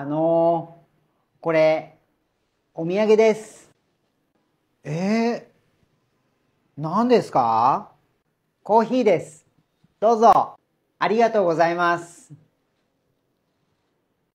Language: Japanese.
あのー、これ、お土産です。えー、何ですかコーヒーです。どうぞ。ありがとうございます。